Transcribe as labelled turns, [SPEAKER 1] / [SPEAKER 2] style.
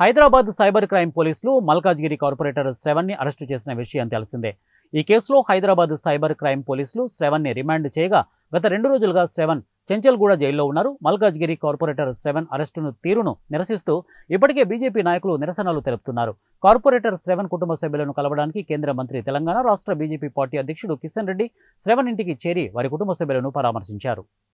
[SPEAKER 1] Hyderabad cyber crime పోలీసులు Malkajgiri corporator శ్రవణ్ని arrest చేసిన విషయం తెలిసిందే ఈ కేసులో హైదరాబాద్ సైబర్ క్రైమ్ పోలీసులు శ్రవణ్ని రిమాండ్ చేయగా గత రెండు రోజులుగా శ్రవణ్ చెంచల్గూడ జైల్లో ఉన్నారు మల్కాజ్గిరి కార్పొరేటర్ శ్రవణ్ అరెస్టును తీరును నిరసిస్తూ ఇప్పటికే బీజేపీ నాయకులు నిరసనలు తెలుపుతున్నారు కార్పొరేటర్ శ్రవణ్ కుటుంబ సభ్యులను కలవడానికి కేంద్ర మంత్రి తెలంగాణ రాష్ట్ర బీజేపీ పార్టీ అధ్యక్షుడు కిషన్ రెడ్డి శ్రవణ్ ఇంటికి చేరి వారి కుటుంబ సభ్యులను పరామర్శించారు